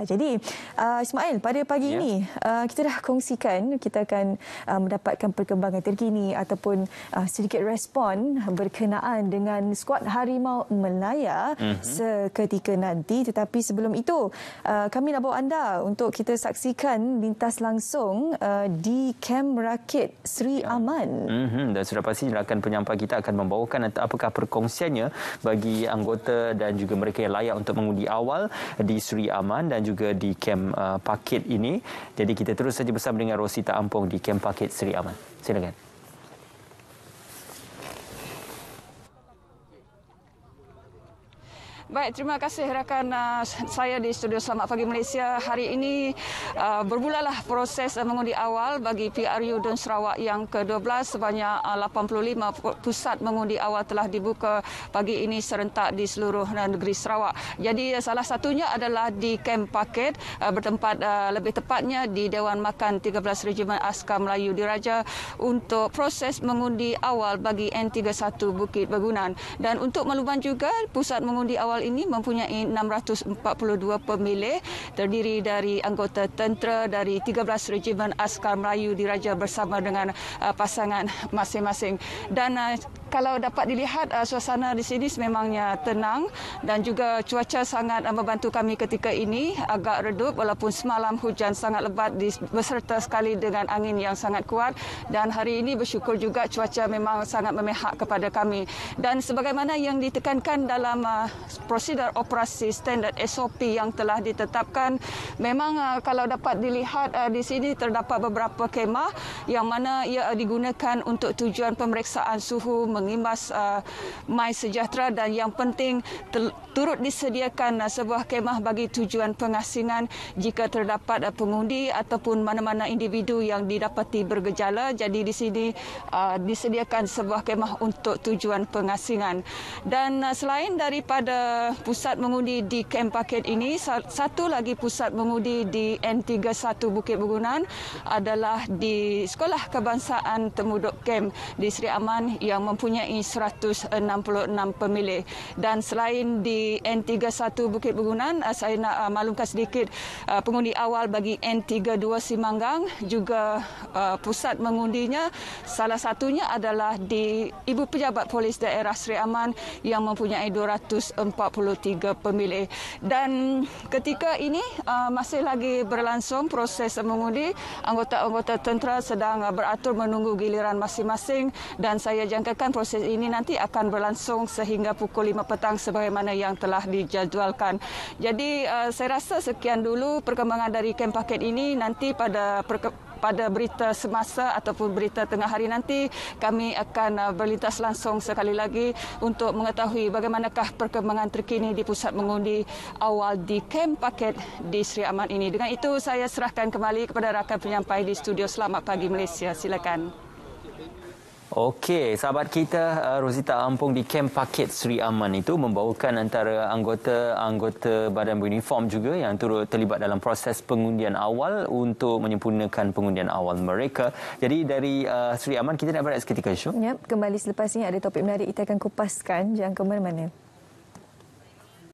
Ah, jadi uh, Ismail pada pagi yeah. ini uh, kita dah kongsikan kita akan uh, mendapatkan perkembangan terkini ataupun uh, sedikit respon berkenaan dengan skuad Harimau Melaya mm-hmm. seketika nanti tetapi sebelum itu uh, kami nak bawa anda untuk kita saksikan lintas langsung uh, di kem rakit Sri yeah. Aman. Mm-hmm. dan sudah pasti rakan penyampai kita akan membawakan apakah perkongsiannya bagi anggota dan juga mereka yang layak untuk mengundi awal di Sri Aman dan juga di kem uh, Pakit ini. Jadi kita terus saja bersama dengan Rosita Ampong di kem Paket Seri Aman. Silakan. Baik, terima kasih rakan uh, saya di studio Selamat Pagi Malaysia. Hari ini uh, bermulalah proses uh, mengundi awal bagi PRU dan Sarawak yang ke-12. Sebanyak ah, uh, 85 pusat mengundi awal telah dibuka pagi ini serentak di seluruh uh, negeri Sarawak. Jadi uh, salah satunya adalah di Kem Paket uh, bertempat uh, lebih tepatnya di Dewan Makan 13 Regimen Askar Melayu Diraja untuk proses mengundi awal bagi N31 Bukit Bergunan. Dan untuk Meluban juga, pusat mengundi awal awal ini mempunyai 642 pemilih terdiri dari anggota tentera dari 13 regimen askar Melayu diraja bersama dengan uh, pasangan masing-masing dan uh, kalau dapat dilihat uh, suasana di sini sememangnya tenang dan juga cuaca sangat uh, membantu kami ketika ini agak redup walaupun semalam hujan sangat lebat di, berserta sekali dengan angin yang sangat kuat dan hari ini bersyukur juga cuaca memang sangat memihak kepada kami dan sebagaimana yang ditekankan dalam uh, prosedur operasi standard SOP yang telah ditetapkan memang kalau dapat dilihat di sini terdapat beberapa kemah yang mana ia digunakan untuk tujuan pemeriksaan suhu mengimbas uh, My Sejahtera dan yang penting turut disediakan uh, sebuah kemah bagi tujuan pengasingan jika terdapat uh, pengundi ataupun mana-mana individu yang didapati bergejala jadi di sini uh, disediakan sebuah kemah untuk tujuan pengasingan dan uh, selain daripada pusat mengundi di Kem Paket ini satu lagi pusat mengundi di N31 Bukit Bungunan adalah di Sekolah Kebangsaan Temuduk Kem di Sri Aman yang mempunyai mempunyai 166 pemilih. Dan selain di N31 Bukit Bergunan, eh, saya nak eh, maklumkan sedikit eh, pengundi awal bagi N32 Simanggang juga pusat mengundinya salah satunya adalah di Ibu Pejabat Polis Daerah Seri Aman yang mempunyai 243 pemilih. Dan ketika ini masih lagi berlangsung proses mengundi, anggota-anggota tentera sedang beratur menunggu giliran masing-masing dan saya jangkakan proses ini nanti akan berlangsung sehingga pukul 5 petang sebagaimana yang telah dijadualkan. Jadi uh, saya rasa sekian dulu perkembangan dari kem paket ini nanti pada pada berita semasa ataupun berita tengah hari nanti kami akan uh, berlintas langsung sekali lagi untuk mengetahui bagaimanakah perkembangan terkini di pusat mengundi awal di kem paket di Sri Aman ini. Dengan itu saya serahkan kembali kepada rakan penyampai di studio Selamat Pagi Malaysia. Silakan. Okey, sahabat kita uh, Rosita Ampung di Kem Paket Sri Aman itu membawakan antara anggota-anggota badan beruniform juga yang turut terlibat dalam proses pengundian awal untuk menyempurnakan pengundian awal mereka. Jadi dari uh, Sri Aman kita nak berehat seketika, show. Yep, kembali selepas ini ada topik menarik kita akan kupaskan jangan ke mana-mana.